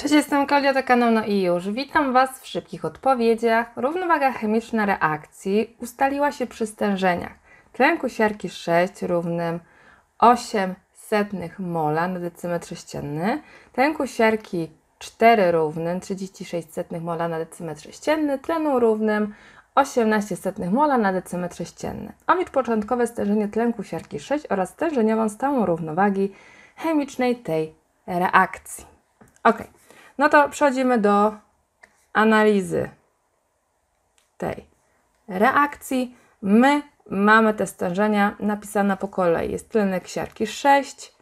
Cześć, jestem Klaudia, to kanał No i już. Witam Was w szybkich odpowiedziach. Równowaga chemiczna reakcji ustaliła się przy stężeniach tlenku siarki 6 równym 8 setnych mola na decymetr sześcienny, tlenku siarki 4 równym 36 setnych mola na decymetr sześcienny, tlenu równym 18 setnych mola na decymetr sześcienny. Omicz początkowe stężenie tlenku siarki 6 oraz stężeniową stałą równowagi chemicznej tej reakcji. Ok, no to przechodzimy do analizy tej reakcji. My mamy te stężenia napisane po kolei. Jest tlenek siarki 6,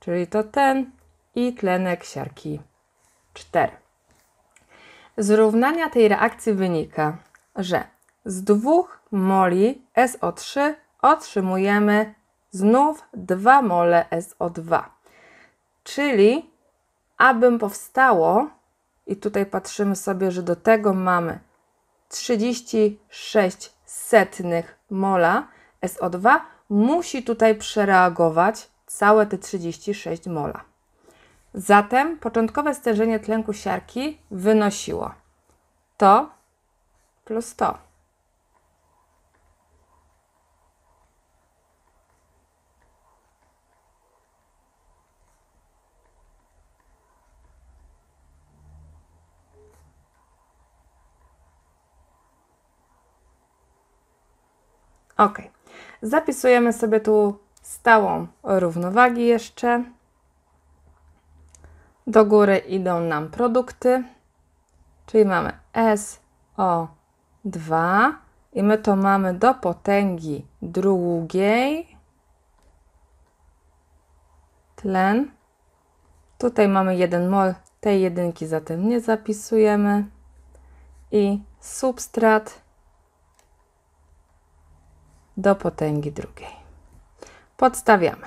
czyli to ten, i tlenek siarki 4. Z równania tej reakcji wynika, że z 2 moli SO3 otrzymujemy znów 2 mole SO2. Czyli abym powstało, i tutaj patrzymy sobie, że do tego mamy 36 setnych mola SO2, musi tutaj przereagować całe te 36 mola. Zatem początkowe stężenie tlenku siarki wynosiło to plus to. Ok. Zapisujemy sobie tu stałą równowagi jeszcze. Do góry idą nam produkty, czyli mamy SO2 i my to mamy do potęgi drugiej. Tlen. Tutaj mamy 1 mol, tej jedynki zatem nie zapisujemy. I substrat do potęgi drugiej. Podstawiamy.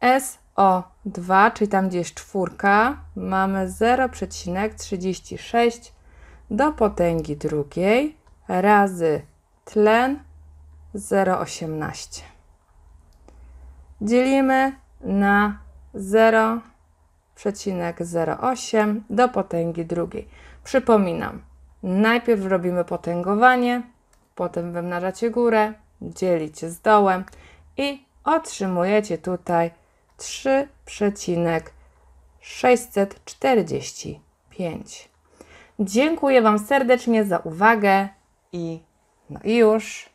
SO2, czyli tam gdzie jest czwórka, mamy 0,36 do potęgi drugiej razy tlen 0,18. Dzielimy na 0,08 do potęgi drugiej. Przypominam, najpierw robimy potęgowanie, potem wymnażacie górę, dzielicie z dołem i otrzymujecie tutaj 3,645. Dziękuję Wam serdecznie za uwagę i no i już.